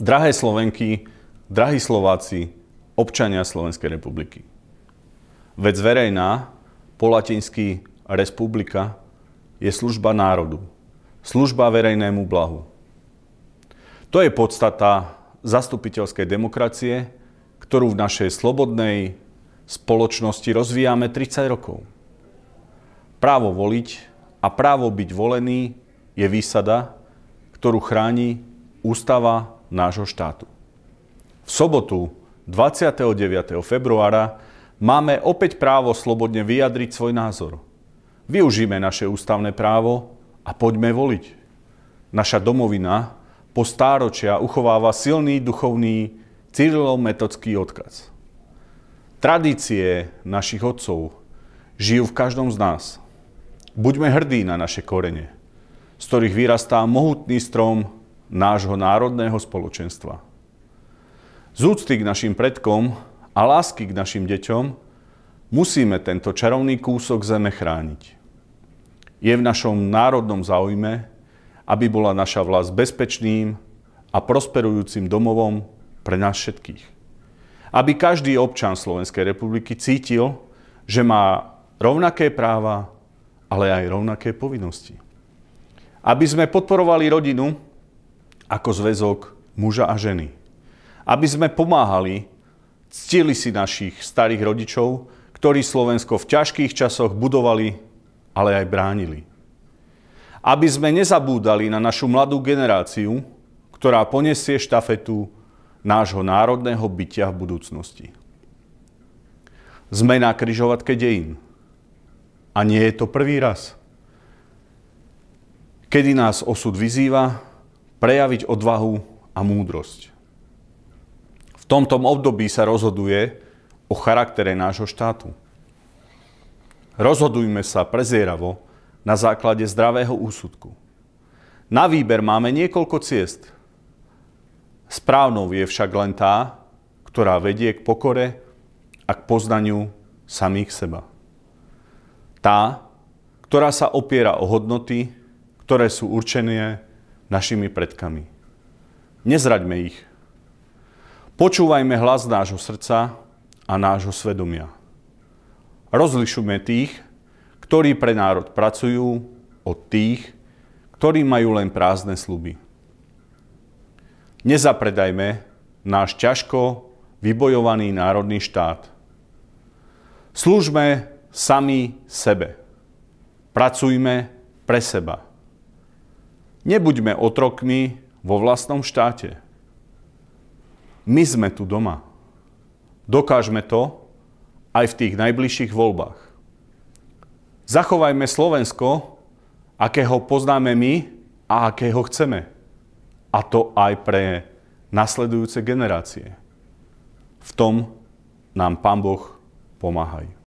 Drahé Slovenky, drahí Slováci, občania Slovenskej republiky. Vec verejná, po latinsky republika, je služba národu. Služba verejnému blahu. To je podstata zastupiteľskej demokracie, ktorú v našej slobodnej spoločnosti rozvíjame 30 rokov. Právo voliť a právo byť volený je výsada, ktorú chráni ústava nášho štátu. V sobotu 29. februára máme opäť právo slobodne vyjadriť svoj názor. Využíme naše ústavné právo a poďme voliť. Naša domovina po stáročia uchováva silný duchovný cyrilometodský odkaz. Tradície našich otcov žijú v každom z nás. Buďme hrdí na naše korene, z ktorých vyrastá mohutný strom nášho národného spoločenstva. Z úcty k našim predkom a lásky k našim deťom musíme tento čarovný kúsok zeme chrániť. Je v našom národnom záujme, aby bola naša vlast bezpečným a prosperujúcim domovom pre nás všetkých. Aby každý občan Slovenskej republiky cítil, že má rovnaké práva, ale aj rovnaké povinnosti. Aby sme podporovali rodinu, ako zväzok muža a ženy. Aby sme pomáhali, ctili si našich starých rodičov, ktorí Slovensko v ťažkých časoch budovali, ale aj bránili. Aby sme nezabúdali na našu mladú generáciu, ktorá poniesie štafetu nášho národného bytia v budúcnosti. Sme na kryžovatke dejín. A nie je to prvý raz, kedy nás osud vyzýva prejaviť odvahu a múdrosť. V tomto období sa rozhoduje o charaktere nášho štátu. Rozhodujme sa prezieravo na základe zdravého úsudku. Na výber máme niekoľko ciest. Správnou je však len tá, ktorá vedie k pokore a k poznaniu samých seba. Tá, ktorá sa opiera o hodnoty, ktoré sú určené našimi predkami. Nezraďme ich. Počúvajme hlas nášho srdca a nášho svedomia. Rozlišujme tých, ktorí pre národ pracujú, od tých, ktorí majú len prázdne sluby. Nezapredajme náš ťažko vybojovaný národný štát. Slúžme sami sebe. Pracujme pre seba Nebuďme otrokmi vo vlastnom štáte. My sme tu doma. Dokážme to aj v tých najbližších voľbách. Zachovajme Slovensko, akého poznáme my a akého chceme. A to aj pre nasledujúce generácie. V tom nám Pán Boh pomáhajú.